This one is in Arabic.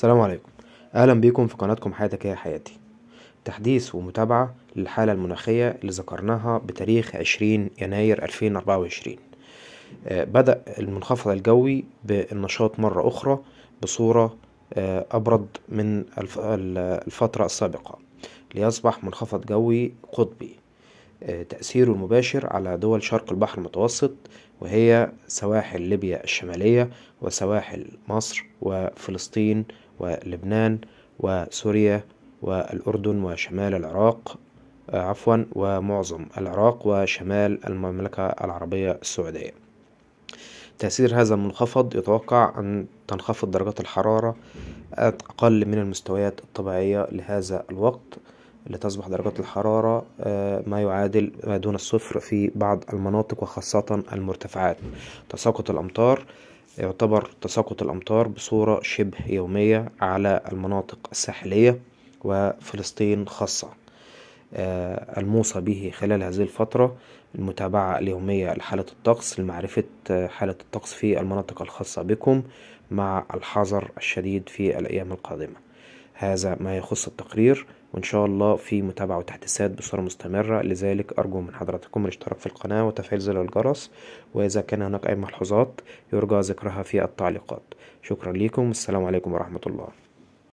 السلام عليكم أهلا بكم في قناتكم حياتك هي حياتي تحديث ومتابعة للحالة المناخية اللي ذكرناها بتاريخ 20 يناير 2024 آه، بدأ المنخفض الجوي بالنشاط مرة أخرى بصورة آه، أبرد من الفترة السابقة ليصبح منخفض جوي قطبي تأثيره المباشر على دول شرق البحر المتوسط وهي سواحل ليبيا الشمالية وسواحل مصر وفلسطين ولبنان وسوريا والأردن وشمال العراق آه، عفوا ومعظم العراق وشمال المملكة العربية السعودية تأثير هذا المنخفض يتوقع أن تنخفض درجات الحرارة أقل من المستويات الطبيعية لهذا الوقت لتصبح درجات الحرارة آه، ما يعادل ما دون الصفر في بعض المناطق وخاصة المرتفعات تساقط الأمطار يعتبر تساقط الأمطار بصورة شبه يومية على المناطق الساحلية وفلسطين خاصة آه، الموصى به خلال هذه الفترة المتابعة اليومية لحالة الطقس لمعرفة آه، حالة الطقس في المناطق الخاصة بكم مع الحذر الشديد في الأيام القادمة هذا ما يخص التقرير وإن شاء الله في متابعة وتحديثات بصورة مستمرة لذلك أرجو من حضراتكم الاشتراك في القناة وتفعيل زر الجرس وإذا كان هناك أي ملحوظات يرجى ذكرها في التعليقات شكرا لكم والسلام عليكم ورحمة الله